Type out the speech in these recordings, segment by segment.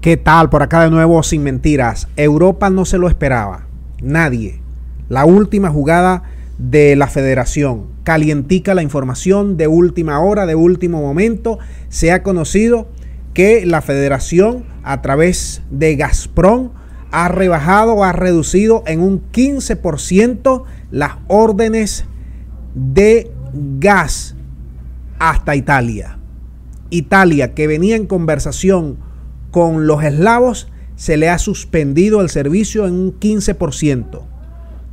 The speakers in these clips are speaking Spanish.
¿Qué tal? Por acá de nuevo, sin mentiras. Europa no se lo esperaba. Nadie. La última jugada de la federación. Calientica la información de última hora, de último momento. Se ha conocido que la federación a través de Gazprom ha rebajado o ha reducido en un 15% las órdenes de gas hasta Italia. Italia, que venía en conversación con los eslavos se le ha suspendido el servicio en un 15%.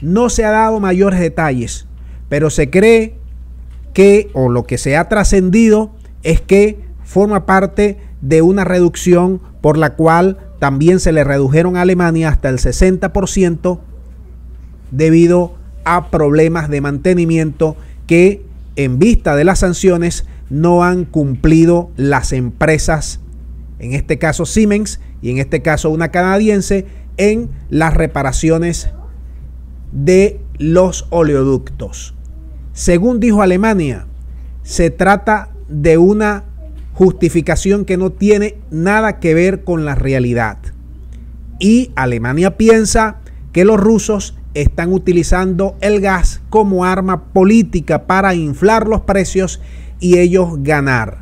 No se ha dado mayores detalles, pero se cree que, o lo que se ha trascendido, es que forma parte de una reducción por la cual también se le redujeron a Alemania hasta el 60% debido a problemas de mantenimiento que en vista de las sanciones no han cumplido las empresas en este caso Siemens y en este caso una canadiense, en las reparaciones de los oleoductos. Según dijo Alemania, se trata de una justificación que no tiene nada que ver con la realidad. Y Alemania piensa que los rusos están utilizando el gas como arma política para inflar los precios y ellos ganar.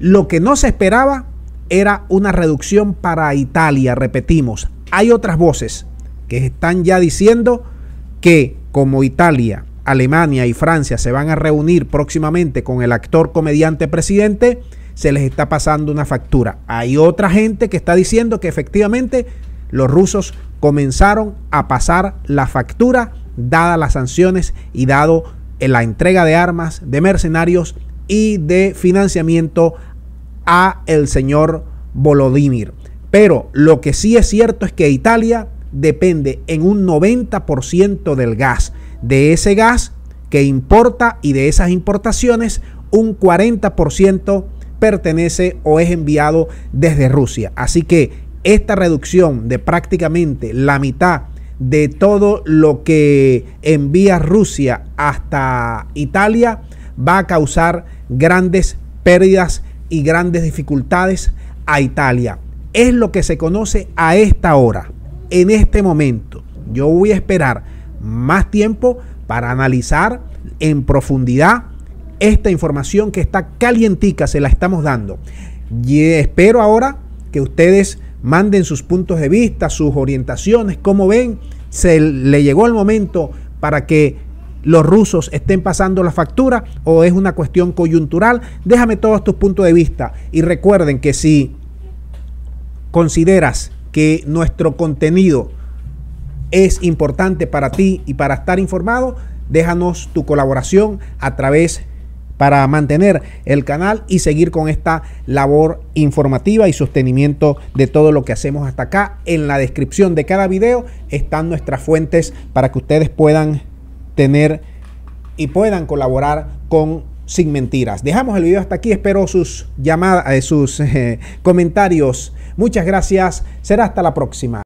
Lo que no se esperaba era una reducción para Italia, repetimos. Hay otras voces que están ya diciendo que como Italia, Alemania y Francia se van a reunir próximamente con el actor comediante presidente, se les está pasando una factura. Hay otra gente que está diciendo que efectivamente los rusos comenzaron a pasar la factura dadas las sanciones y dado la entrega de armas, de mercenarios y de financiamiento a el señor Volodymyr. Pero lo que sí es cierto es que Italia depende en un 90% del gas, de ese gas que importa y de esas importaciones un 40% pertenece o es enviado desde Rusia. Así que esta reducción de prácticamente la mitad de todo lo que envía Rusia hasta Italia va a causar grandes pérdidas y grandes dificultades a Italia. Es lo que se conoce a esta hora, en este momento. Yo voy a esperar más tiempo para analizar en profundidad esta información que está calientica, se la estamos dando. Y espero ahora que ustedes manden sus puntos de vista, sus orientaciones, cómo ven, se le llegó el momento para que los rusos estén pasando la factura o es una cuestión coyuntural. Déjame todos tus puntos de vista y recuerden que si consideras que nuestro contenido es importante para ti y para estar informado, déjanos tu colaboración a través para mantener el canal y seguir con esta labor informativa y sostenimiento de todo lo que hacemos hasta acá. En la descripción de cada video están nuestras fuentes para que ustedes puedan tener y puedan colaborar con Sin Mentiras. Dejamos el video hasta aquí, espero sus llamadas, eh, sus eh, comentarios. Muchas gracias, será hasta la próxima.